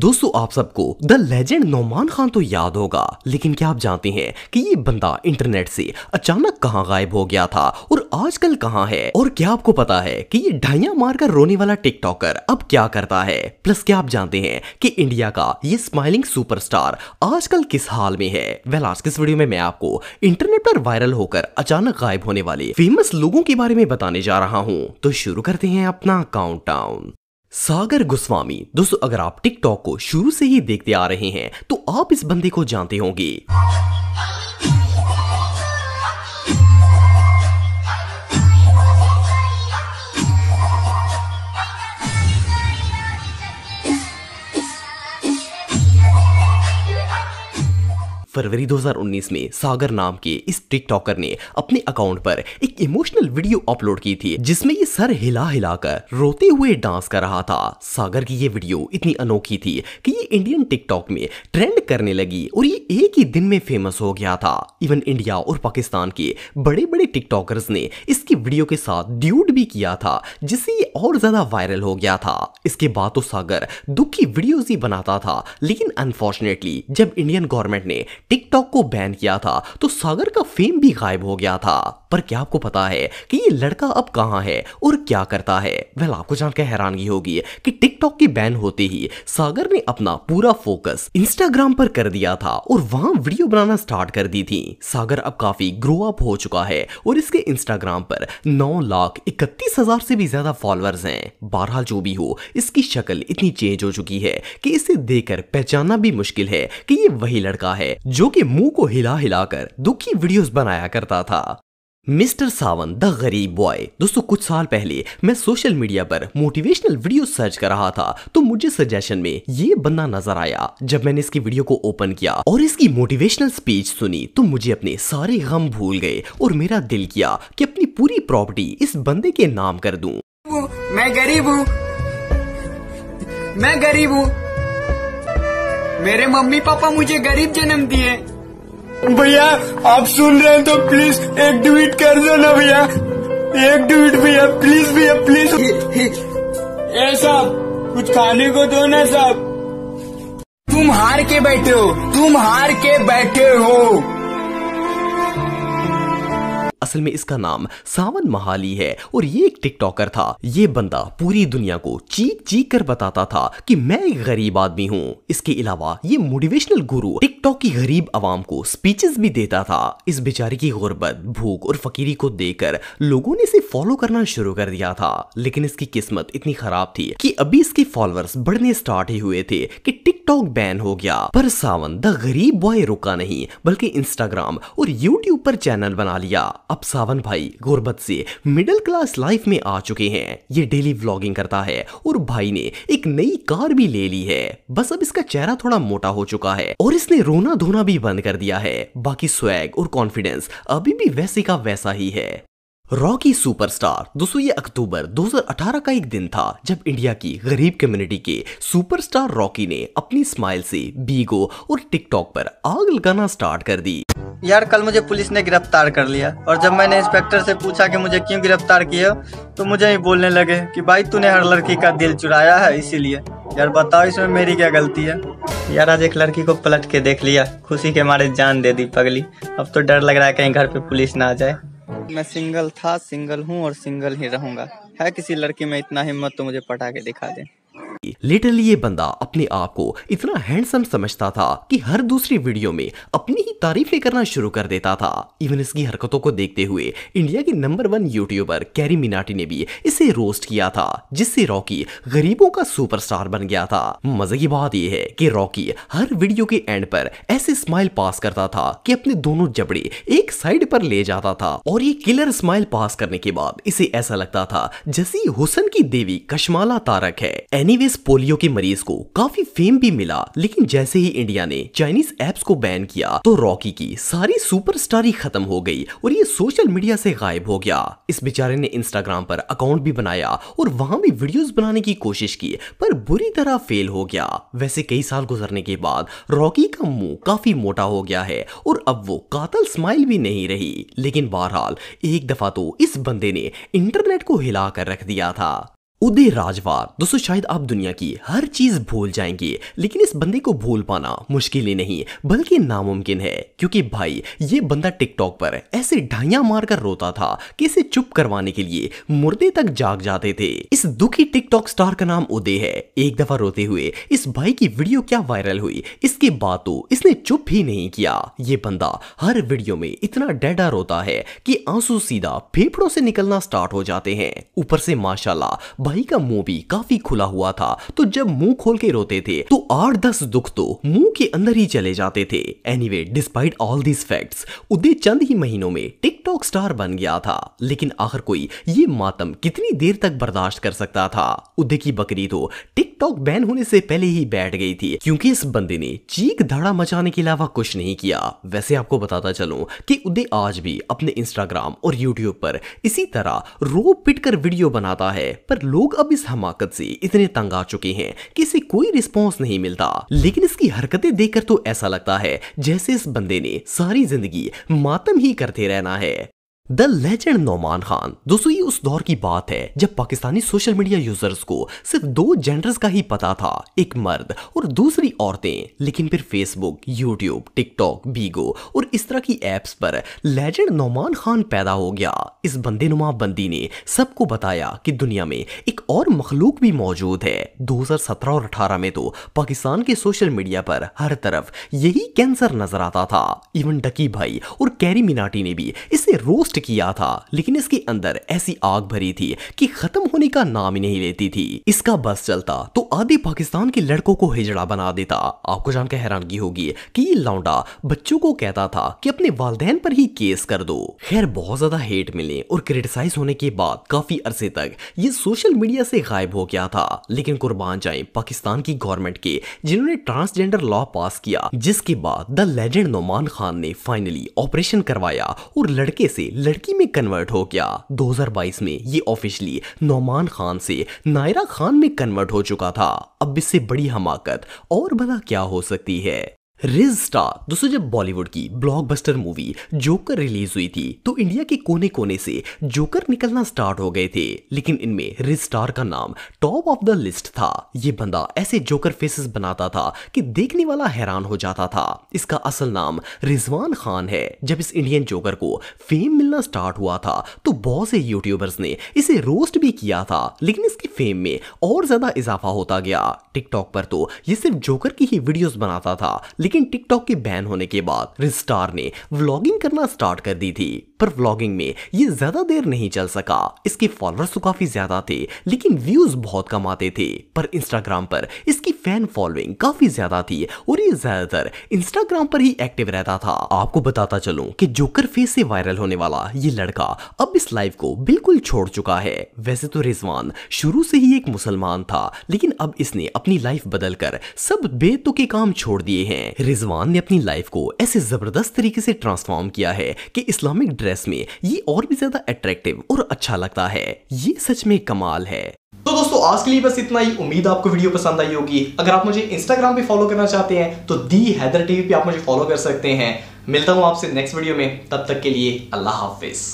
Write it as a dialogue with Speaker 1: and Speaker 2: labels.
Speaker 1: दोस्तों आप सबको द लेजेंड नोमान खान तो याद होगा लेकिन क्या आप जानते हैं कि ये बंदा इंटरनेट से अचानक कहाँ गायब हो गया था और आजकल कहाँ है और क्या आपको पता है कि ये ढाइया मारकर रोने वाला टिकटॉकर अब क्या करता है प्लस क्या आप जानते हैं कि इंडिया का ये स्माइलिंग सुपरस्टार आजकल किस हाल में है वेल आज किस वीडियो में मैं आपको इंटरनेट पर वायरल होकर अचानक गायब होने वाले फेमस लोगों के बारे में बताने जा रहा हूँ तो शुरू करते हैं अपना काउंट सागर गोस्वामी दोस्तों अगर आप टिकटॉक को शुरू से ही देखते आ रहे हैं तो आप इस बंदे को जानते होंगे फरवरी 2019 में सागर नाम के इस टिकटॉकर ने अपने अकाउंट पर एक इमोशनल वीडियो अपलोड की थी जिसमें ये सर हिला हिलाकर रोते हुए डांस कर रहा था सागर की ये वीडियो इतनी अनोखी थी कि ये इंडियन टिकटॉक में ट्रेंड करने लगी और ये एक ही दिन में फेमस हो गया था इवन इंडिया और पाकिस्तान के बड़े बड़े टिकटॉकर्स ने इसकी वीडियो के साथ ड्यूट भी किया था जिससे ये और ज्यादा वायरल हो गया था इसके बाद तो सागर दुखी की वीडियोज ही बनाता था लेकिन अनफॉर्चुनेटली जब इंडियन गवर्नमेंट ने टिकटॉक को बैन किया था तो सागर का फेम भी गायब हो गया था पर क्या आपको पता है कि ये लड़का अब कहाँ है और क्या करता है वह आपको जानकर हैरानगी होगी कि टिकटॉक की बैन होते ही सागर ने अपना पूरा फोकस इंस्टाग्राम पर कर दिया था और वहां वीडियो बनाना स्टार्ट कर दी थी सागर अब काफी ग्रो अप हो चुका है और इसके इंस्टाग्राम पर नौ लाख इकतीस हजार से भी ज्यादा फॉलोअर्स हैं बहरहाल जो भी हो इसकी शक्ल इतनी चेंज हो चुकी है कि इसे देखकर पहचानना भी मुश्किल है कि ये वही लड़का है जो कि मुंह को हिला हिलाकर दुखी वीडियोस बनाया करता था मिस्टर सावन द गरीब बॉय दोस्तों कुछ साल पहले मैं सोशल मीडिया पर मोटिवेशनल वीडियो सर्च कर रहा था तो मुझे सजेशन में ये बंदा नजर आया जब मैंने इसकी वीडियो को ओपन किया और इसकी मोटिवेशनल स्पीच सुनी तो मुझे अपने सारे गम भूल गए और मेरा दिल किया कि अपनी पूरी प्रॉपर्टी इस बंदे के नाम कर दू मैं गरीब हूँ मैं गरीब हूँ मेरे मम्मी पापा मुझे गरीब जन्म दिए भैया आप सुन रहे हैं तो प्लीज एक ट्वीट कर दो ना भैया एक ट्वीट भैया प्लीज भैया प्लीज ए साहब कुछ खाने को दो ना साहब तुम हार के बैठे हो तुम हार के बैठे हो असल में इसका नाम सावन महाली है और ये एक टिकटॉकर था ये बंदा पूरी दुनिया को चीख चीख कर बताता था कि मैं एक गरीब आदमी हूँ इसके अलावा ये मोटिवेशनल गुरु टिकटॉक की गरीब आवाम को स्पीचेस भी देता था इस बेचारे की गुर्बत भूख और फकीरी को देखकर लोगों ने इसे फॉलो करना शुरू कर दिया था लेकिन इसकी किस्मत इतनी खराब थी कि अभी इसके फॉलोअर्स बढ़ने स्टार्ट ही हुए थे कि टिक टिकटॉक बैन हो गया पर सावन द गरीब बॉय रुका नहीं बल्कि इंस्टाग्राम और यूट्यूब पर चैनल बना लिया अब सावन भाई गुर्बत से मिडिल क्लास लाइफ में आ चुके हैं ये डेली व्लॉगिंग करता है और भाई ने एक नई कार भी ले ली है बस अब इसका चेहरा थोड़ा मोटा हो चुका है और इसने रोना धोना भी बंद कर दिया है बाकी स्वैग और कॉन्फिडेंस अभी भी वैसे का वैसा ही है रॉकी सुपरस्टार दोस्तों ये अक्टूबर 2018 का एक दिन था जब इंडिया की गरीब कम्युनिटी के सुपरस्टार रॉकी ने अपनी स्माइल से बीगो और टिकटॉक पर आग लगाना स्टार्ट कर दी यार कल मुझे पुलिस ने गिरफ्तार कर लिया और जब मैंने इंस्पेक्टर से पूछा कि मुझे क्यों गिरफ्तार किया तो मुझे ही बोलने लगे की भाई तूने हर लड़की का दिल चुराया है इसीलिए यार बताओ इसमें मेरी क्या गलती है यार आज एक लड़की को पलट के देख लिया खुशी के मारे जान दे दी पगली अब तो डर लग रहा है कहीं घर पे पुलिस ना आ जाए मैं सिंगल था सिंगल हूँ और सिंगल ही रहूंगा है किसी लड़की में इतना हिम्मत तो मुझे पटा के दिखा दे लिटल ये बंदा अपने आप को इतना हैंडसम समझता था कि हर दूसरी वीडियो में अपनी ही तारीफें करना शुरू कर देता था इवन इसकी हरकतों को देखते हुए इंडिया के number one YouTuber Carry Minati ने भी इसे रोस्ट किया था जिससे रॉकी गरीबों का सुपरस्टार बन गया था मजे की बात यह है कि रॉकी हर वीडियो के एंड पर ऐसे स्माइल पास करता था कि अपने दोनों जबड़े एक साइड पर ले जाता था और ये किलर स्माइल पास करने के बाद इसे ऐसा लगता था जैसे हुसन की देवी कशमाला तारक है एनी चाइनीज पोलियो के मरीज को काफी फेम भी मिला लेकिन जैसे ही इंडिया ने चाइनीज एप्स को बैन किया तो रॉकी की सारी सुपरस्टार ही खत्म हो गई और ये सोशल मीडिया से गायब हो गया इस बेचारे ने इंस्टाग्राम पर अकाउंट भी बनाया और वहां भी वीडियोस बनाने की कोशिश की पर बुरी तरह फेल हो गया वैसे कई साल गुजरने के बाद रॉकी का मुंह काफी मोटा हो गया है और अब वो कातल स्माइल भी नहीं रही लेकिन बहरहाल एक दफा तो इस बंदे ने इंटरनेट को हिला कर रख दिया था उदय राजवार दोस्तों शायद आप दुनिया की हर चीज भूल जाएंगे लेकिन इस बंदे को भूल पाना मुश्किल ही नहीं बल्कि नामुमकिन है क्योंकि भाई ये बंदा टिकटॉक पर ऐसे ढाइया मारकर रोता था कि इसे चुप करवाने के लिए मुर्दे तक जाग जाते थे इस दुखी टिकटॉक स्टार का नाम उदय है एक दफा रोते हुए इस भाई की वीडियो क्या वायरल हुई इसके बाद तो इसने चुप ही नहीं किया ये बंदा हर वीडियो में इतना डेडा रोता है की आंसू सीधा फेफड़ों से निकलना स्टार्ट हो जाते हैं ऊपर से माशाला भाई का मुंह भी काफी खुला हुआ था तो जब मुंह खोल के रोते थे तो आठ दस दुख तो मुंह के अंदर ही चले जाते थे anyway despite all this facts उदय चंद ही महीनों में टिकटॉक स्टार बन गया था लेकिन आखिर कोई ये मातम कितनी देर तक बर्दाश्त कर सकता था उदय की बकरी तो टिक टिकटॉक बैन होने से पहले ही बैठ गई थी क्योंकि इस बंदे ने चीख धड़ा मचाने के अलावा कुछ नहीं किया वैसे आपको बताता चलूं कि उदय आज भी अपने इंस्टाग्राम और यूट्यूब पर इसी तरह रो पिट कर वीडियो बनाता है पर लोग अब इस हमाकत से इतने तंग आ चुके हैं कि इसे कोई रिस्पॉन्स नहीं मिलता लेकिन इसकी हरकतें देखकर तो ऐसा लगता है जैसे इस बंदे ने सारी जिंदगी मातम ही करते रहना है द लेजेंड नोमान खान दोस्तों ये उस दौर की बात है जब पाकिस्तानी सोशल मीडिया यूजर्स को सिर्फ दो जेंडर्स का ही पता था एक मर्द और दूसरी औरतें लेकिन फिर फेसबुक यूट्यूब टिकटॉक बीगो और इस तरह की एप्स पर लेजेंड नोमान खान पैदा हो गया इस बंदे नुमा बंदी ने सबको बताया कि दुनिया में एक और मखलूक भी मौजूद है दो और अठारह में तो पाकिस्तान के सोशल मीडिया पर हर तरफ यही कैंसर नजर आता था इवन डकी भाई और कैरी मिनाटी ने भी इसे रोस्ट होस्ट किया था लेकिन इसके अंदर ऐसी आग भरी थी कि खत्म होने का नाम ही नहीं लेती थी इसका बस चलता तो आधे पाकिस्तान के लड़कों को हिजड़ा बना देता आपको जानकर हैरानगी होगी कि ये लौंडा बच्चों को कहता था कि अपने वालदेन पर ही केस कर दो खैर बहुत ज्यादा हेट मिले और क्रिटिसाइज होने के बाद काफी अरसे तक ये सोशल मीडिया से गायब हो गया था लेकिन कुर्बान जाए पाकिस्तान की गवर्नमेंट के जिन्होंने ट्रांसजेंडर लॉ पास किया जिसके बाद द लेजेंड नोमान खान ने फाइनली ऑपरेशन करवाया और लड़के से लड़की में कन्वर्ट हो गया 2022 में ये ऑफिशियली नौमान खान से नायरा खान में कन्वर्ट हो चुका था अब इससे बड़ी हमाकत और भला क्या हो सकती है रिज स्टार दोस्तों जब बॉलीवुड की ब्लॉकबस्टर मूवी जोकर रिलीज हुई थी तो इंडिया के कोने कोने से जोकर निकलना स्टार्ट हो गए थे लेकिन इनमें रिज स्टार का नाम टॉप ऑफ द लिस्ट था ये बंदा ऐसे जोकर फेसेस बनाता था कि देखने वाला हैरान हो जाता था इसका असल नाम रिजवान खान है जब इस इंडियन जोकर को फेम मिलना स्टार्ट हुआ था तो बहुत से यूट्यूबर्स ने इसे रोस्ट भी किया था लेकिन इसकी फेम में और ज्यादा इजाफा होता गया टिकटॉक पर तो ये सिर्फ जोकर की ही वीडियोज बनाता था लेकिन टिकटॉक के बैन होने के बाद रिस्टार ने व्लॉगिंग करना स्टार्ट कर दी थी पर व्लॉगिंग में ये ज्यादा देर नहीं चल सका इसके फॉलोअर्स तो काफी ज्यादा थे लेकिन व्यूज बहुत कम आते थे पर इंस्टाग्राम पर इसकी फैन फॉलोइंग काफी ज्यादा थी और ये ज्यादातर इंस्टाग्राम पर ही एक्टिव रहता था आपको बताता चलूं कि जोकर फेस से वायरल होने वाला ये लड़का अब इस लाइफ को बिल्कुल छोड़ चुका है वैसे तो रिजवान शुरू से ही एक मुसलमान था लेकिन अब इसने अपनी लाइफ बदलकर सब बेतु के काम छोड़ दिए हैं रिजवान ने अपनी लाइफ को ऐसे जबरदस्त तरीके से ट्रांसफॉर्म किया है कि इस्लामिक ड्रेस में ये और भी ज्यादा अट्रैक्टिव और अच्छा लगता है ये सच में कमाल है तो दोस्तों आज के लिए बस इतना ही उम्मीद आपको वीडियो पसंद आई होगी अगर आप मुझे इंस्टाग्राम पे फॉलो करना चाहते हैं तो दी हैदर टीवी पे आप मुझे फॉलो कर सकते हैं मिलता हूं आपसे नेक्स्ट वीडियो में तब तक के लिए अल्लाह हाफिज़